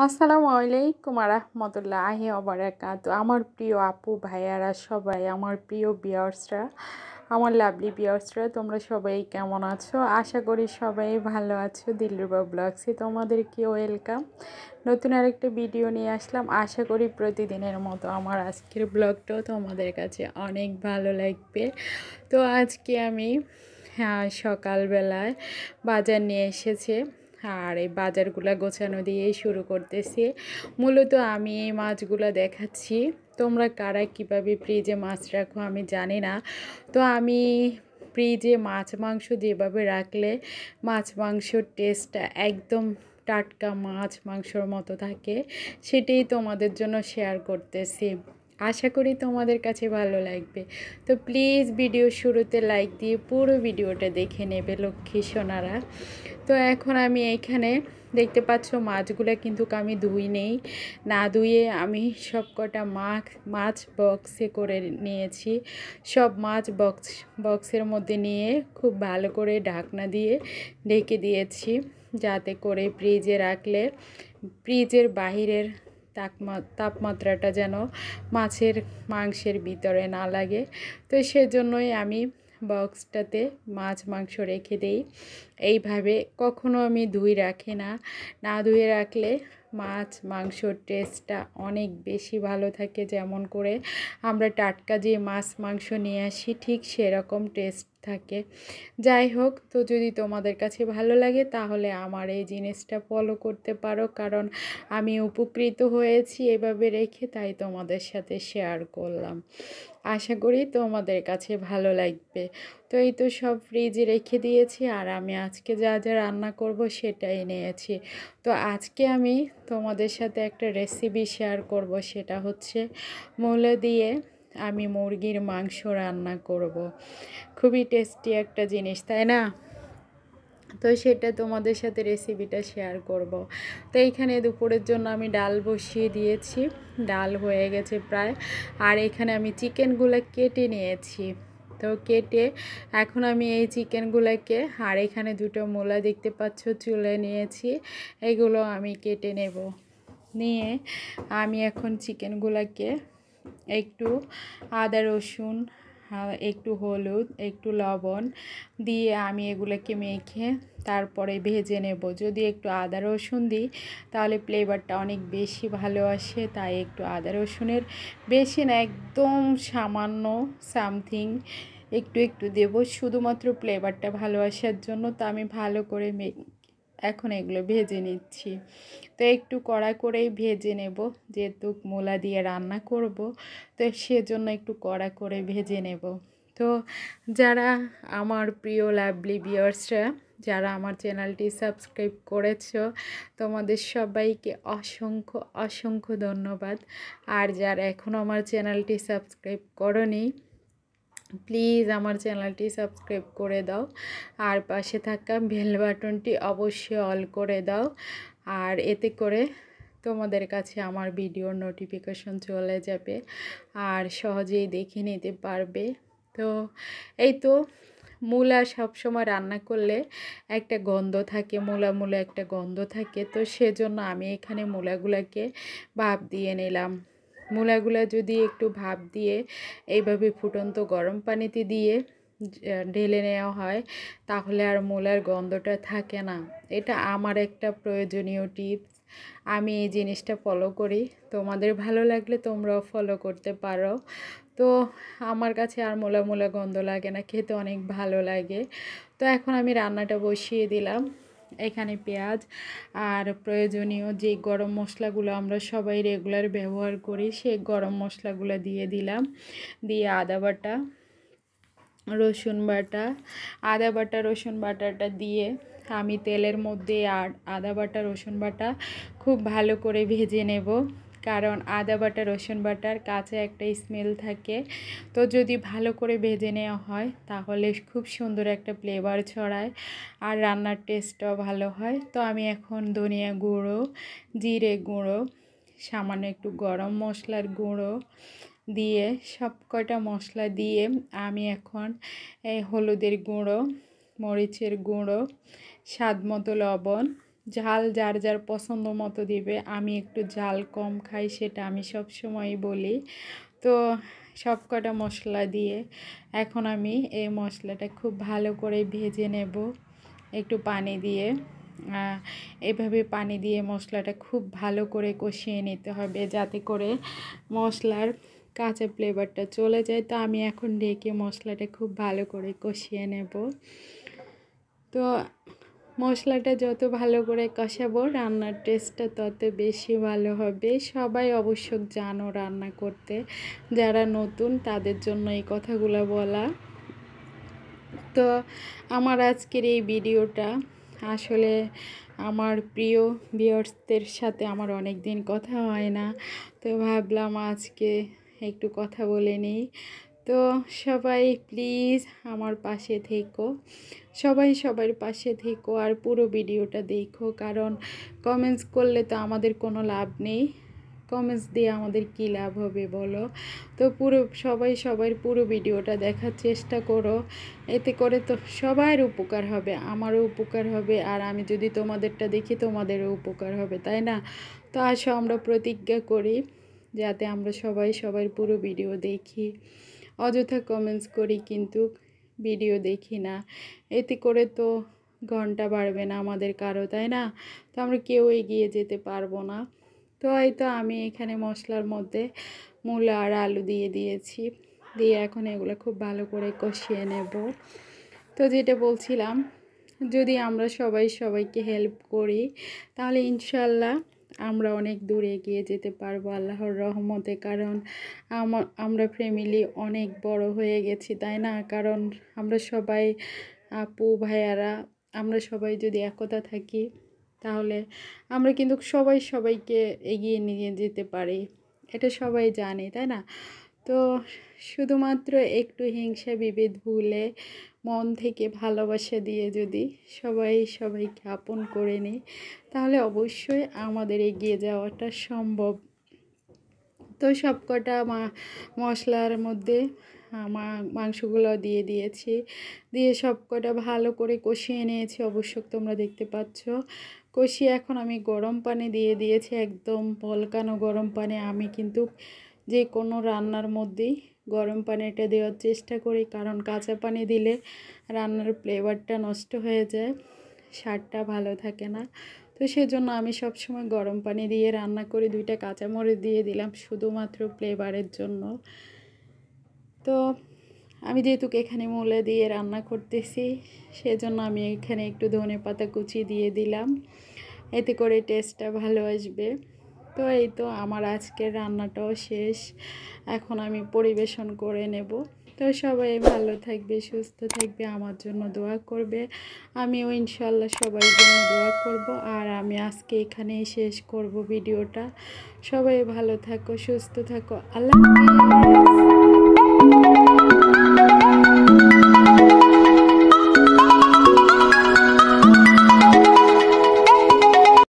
আসসালামু আলাইকুম আরহামতুল্লাহ আহে অবরাকাত আমার প্রিয় আপু ভাইয়ারা সবাই আমার প্রিয় বিয়ার্সরা আমার লাভলি বিয়ার্সরা তোমরা সবাই কেমন আছো আশা করি সবাই ভালো আছো দিল্লুবা ব্লগসে তোমাদেরকে ওয়েলকাম নতুন আরেকটা ভিডিও নিয়ে আসলাম আশা করি প্রতিদিনের মতো আমার আজকের ব্লগটাও তোমাদের কাছে অনেক ভালো লাগবে তো আজকে আমি হ্যাঁ সকালবেলায় বাজার নিয়ে এসেছে আর এই বাজারগুলা গোছানো দিয়েই শুরু করতেছি মূলত আমি এই মাছগুলা দেখাচ্ছি তোমরা কারা কিভাবে ফ্রিজে মাছ রাখো আমি জানি না তো আমি ফ্রিজে মাছ মাংস যেভাবে রাখলে মাছ মাংসর টেস্টটা একদম টাটকা মাছ মাংসর মতো থাকে সেটাই তোমাদের জন্য শেয়ার করতেছি আশা করি তোমাদের কাছে ভালো লাগবে তো প্লিজ ভিডিও শুরুতে লাইক দিয়ে পুরো ভিডিওটা দেখে নেবে লক্ষ্মী সোনারা তো এখন আমি এইখানে দেখতে পাচ্ছ মাছগুলো কিন্তু আমি ধুই নেই না ধুয়ে আমি সব কটা মাছ মাছ বক্সে করে নিয়েছি সব মাছ বক্স বক্সের মধ্যে নিয়ে খুব ভালো করে ঢাকনা দিয়ে ঢেকে দিয়েছি যাতে করে ফ্রিজে রাখলে ফ্রিজের বাহিরের তাপমাত্রাটা যেন মাছের মাংসের ভিতরে না লাগে তো সেজন্যই আমি বক্সটাতে মাছ মাংস রেখে দেই এইভাবে কখনো আমি ধুই রাখি না না ধুয়ে রাখলে মাছ মাংসর টেস্টটা অনেক বেশি ভালো থাকে যেমন করে আমরা টাটকা যে মাছ মাংস নিয়ে আসি ঠিক সেরকম টেস্ট থাকে যাই হোক তো যদি তোমাদের কাছে ভালো লাগে তাহলে আমার এই জিনিসটা ফলো করতে পারো কারণ আমি উপকৃত হয়েছি এভাবে রেখে তাই তোমাদের সাথে শেয়ার করলাম আশা করি তোমাদের কাছে ভালো লাগবে তো এই তো সব ফ্রিজে রেখে দিয়েছি আর আমি আজকে যা যা রান্না করব সেটাই নিয়েছি তো আজকে আমি তোমাদের সাথে একটা রেসিপি শেয়ার করব সেটা হচ্ছে মূল দিয়ে আমি মুরগির মাংস রান্না করব। খুবই টেস্টি একটা জিনিস তাই না তো সেটা তোমাদের সাথে রেসিপিটা শেয়ার করব। তো এইখানে দুপুরের জন্য আমি ডাল বসিয়ে দিয়েছি ডাল হয়ে গেছে প্রায় আর এখানে আমি চিকেনগুলো কেটে নিয়েছি তো কেটে এখন আমি এই চিকেনগুলোকে আর এখানে দুটো মোলা দেখতে পাচ্ছ চুলে নিয়েছি এগুলো আমি কেটে নেব নিয়ে আমি এখন চিকেনগুলোকে একটু আদা রসুন হ্যাঁ, একটু হলুদ একটু লবণ দিয়ে আমি এগুলোকে মেখে তারপরে ভেজে নেব যদি একটু আদা রসুন দিই তাহলে ফ্লেভারটা অনেক বেশি ভালো আসে তাই একটু আদা রসুনের বেশি না একদম সামান্য সামথিং একটু একটু দেব শুধুমাত্র ফ্লেভারটা ভালো আসার জন্য তা আমি ভালো করে এখন এগুলো ভেজে নিচ্ছি তো একটু কড়া করেই ভেজে নেব যেহেতু মূলা দিয়ে রান্না করব তো সেজন্য একটু কড়া করে ভেজে নেব তো যারা আমার প্রিয় লাভলি বিয়ার্সরা যারা আমার চ্যানেলটি সাবস্ক্রাইব করেছ তোমাদের সবাইকে অসংখ্য অসংখ্য ধন্যবাদ আর যারা এখনও আমার চ্যানেলটি সাবস্ক্রাইব করনি প্লিজ আমার চ্যানেলটি সাবস্ক্রাইব করে দাও আর পাশে থাকা বেল বাটনটি অবশ্যই অল করে দাও আর এতে করে তোমাদের কাছে আমার ভিডিওর নোটিফিকেশন চলে যাবে আর সহজেই দেখে নিতে পারবে তো এই তো মূলা সবসময় রান্না করলে একটা গন্ধ থাকে মূলা মূলা একটা গন্ধ থাকে তো সেজন্য আমি এখানে মূলাগুলোকে ভাপ দিয়ে নিলাম মূলাগুলা যদি একটু ভাপ দিয়ে এইভাবে ফুটন্ত গরম পানিতে দিয়ে ঢেলে নেওয়া হয় তাহলে আর মূলার গন্ধটা থাকে না এটা আমার একটা প্রয়োজনীয় টিপস আমি এই জিনিসটা ফলো করি তোমাদের ভালো লাগলে তোমরাও ফলো করতে পারো তো আমার কাছে আর মোলা মোলা গন্ধ লাগে না খেতে অনেক ভালো লাগে তো এখন আমি রান্নাটা বসিয়ে দিলাম এখানে পেঁয়াজ আর প্রয়োজনীয় যে গরম মশলাগুলো আমরা সবাই রেগুলার ব্যবহার করি সেই গরম মশলাগুলো দিয়ে দিলাম দিয়ে আদা বাটা রসুন বাটা আদা বাটা রসুন বাটাটা দিয়ে আমি তেলের মধ্যে আর আদা বাটা রসুন বাটা খুব ভালো করে ভেজে নেব কারণ আদা বাটা রসুন বাটার কাছে একটা স্মেল থাকে তো যদি ভালো করে ভেজে নেওয়া হয় তাহলে খুব সুন্দর একটা ফ্লেভার ছড়ায় আর রান্নার টেস্টটাও ভালো হয় তো আমি এখন ধনিয়া গুঁড়ো জিরে গুঁড়ো সামান্য একটু গরম মশলার গুঁড়ো দিয়ে সব কটা মশলা দিয়ে আমি এখন এই হলুদের গুঁড়ো মরিচের গুঁড়ো স্বাদ মতো লবণ ঝাল যার যার পছন্দ মতো দেবে আমি একটু ঝাল কম খাই সেটা আমি সব সময় বলি তো সব কটা মশলা দিয়ে এখন আমি এই মশলাটা খুব ভালো করে ভেজে নেব একটু পানি দিয়ে এভাবে পানি দিয়ে মশলাটা খুব ভালো করে কষিয়ে নিতে হবে যাতে করে মশলার কাঁচা ফ্লেভারটা চলে যায় তো আমি এখন ডেকে মশলাটা খুব ভালো করে কষিয়ে নেব তো মশলাটা যত ভালো করে কষাবো রান্নার টেস্টটা তত বেশি ভালো হবে সবাই অবশ্য জানো রান্না করতে যারা নতুন তাদের জন্য এই কথাগুলো বলা তো আমার আজকের এই ভিডিওটা আসলে আমার প্রিয় বিয়ার্সদের সাথে আমার অনেক দিন কথা হয় না তো ভাবলাম আজকে একটু কথা বলে নিই তো সবাই প্লিজ আমার পাশে থেকো সবাই সবার পাশে থেকো আর পুরো ভিডিওটা দেখো কারণ কমেন্টস করলে তো আমাদের কোনো লাভ নেই কমেন্টস দিয়ে আমাদের কি লাভ হবে বলো তো পুরো সবাই সবার পুরো ভিডিওটা দেখার চেষ্টা করো এতে করে তো সবার উপকার হবে আমারও উপকার হবে আর আমি যদি তোমাদেরটা দেখি তোমাদেরও উপকার হবে তাই না তো আসো আমরা প্রতিজ্ঞা করি যাতে আমরা সবাই সবার পুরো ভিডিও দেখি অযথা কমেন্টস করি কিন্তু ভিডিও দেখি না এতে করে তো ঘন্টা বাড়বে না আমাদের কারো তাই না তো আমরা কেউ এগিয়ে যেতে পারবো না তো হয়তো আমি এখানে মশলার মধ্যে মূলা আর আলু দিয়ে দিয়েছি দিয়ে এখন এগুলো খুব ভালো করে কষিয়ে নেব তো যেটা বলছিলাম যদি আমরা সবাই সবাইকে হেল্প করি তাহলে ইনশাল্লাহ আমরা অনেক দূর এগিয়ে যেতে পারবো আল্লাহর রহমতে কারণ আমরা ফ্যামিলি অনেক বড় হয়ে গেছি তাই না কারণ আমরা সবাই আপু ভাইয়ারা আমরা সবাই যদি একতা থাকি তাহলে আমরা কিন্তু সবাই সবাইকে এগিয়ে নিয়ে যেতে পারি এটা সবাই জানে তাই না তো শুধুমাত্র একটু হিংসা বিভেদ ভুলে মন থেকে ভালোবাসা দিয়ে যদি সবাই সবাইকে আপন করে নিই তাহলে অবশ্যই আমাদের এগিয়ে যাওয়াটা সম্ভব তো সব কটা মশলার মধ্যে মাংসগুলো দিয়ে দিয়েছি দিয়ে সব কটা ভালো করে কষিয়ে নিয়েছি অবশ্য তোমরা দেখতে পাচ্ছ কষিয়ে এখন আমি গরম পানি দিয়ে দিয়েছি একদম ভলকানো গরম পানি আমি কিন্তু যে কোনো রান্নার মধ্যেই গরম পানিটা দেওয়ার চেষ্টা করি কারণ কাঁচা পানি দিলে রান্নার ফ্লেভারটা নষ্ট হয়ে যায় স্বাদটা ভালো থাকে না তো সেজন্য আমি সবসময় গরম পানি দিয়ে রান্না করি দুইটা কাঁচামরিচ দিয়ে দিলাম শুধুমাত্র ফ্লেভারের জন্য তো আমি যেহেতু এখানে মূলে দিয়ে রান্না করতেছি সেজন্য আমি এখানে একটু ধনে পাতা কুচি দিয়ে দিলাম এতে করে টেস্টটা ভালো আসবে তো এই তো আমার আজকের রান্নাটাও শেষ এখন আমি পরিবেশন করে নেব তো সবাই ভালো থাকবে সুস্থ থাকবে আমার জন্য দোয়া করবে আমিও ইনশাল্লাহ সবার জন্য দোয়া করব আর আমি আজকে এখানেই শেষ করব ভিডিওটা সবাই ভালো থাকো সুস্থ থাকো আল্লাহ